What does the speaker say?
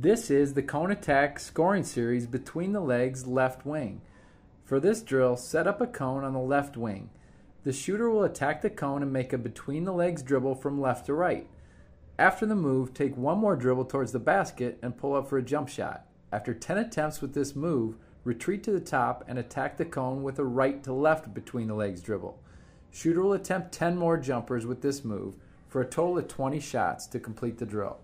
This is the cone attack scoring series between the legs left wing. For this drill, set up a cone on the left wing. The shooter will attack the cone and make a between the legs dribble from left to right. After the move, take one more dribble towards the basket and pull up for a jump shot. After 10 attempts with this move, retreat to the top and attack the cone with a right to left between the legs dribble. Shooter will attempt 10 more jumpers with this move for a total of 20 shots to complete the drill.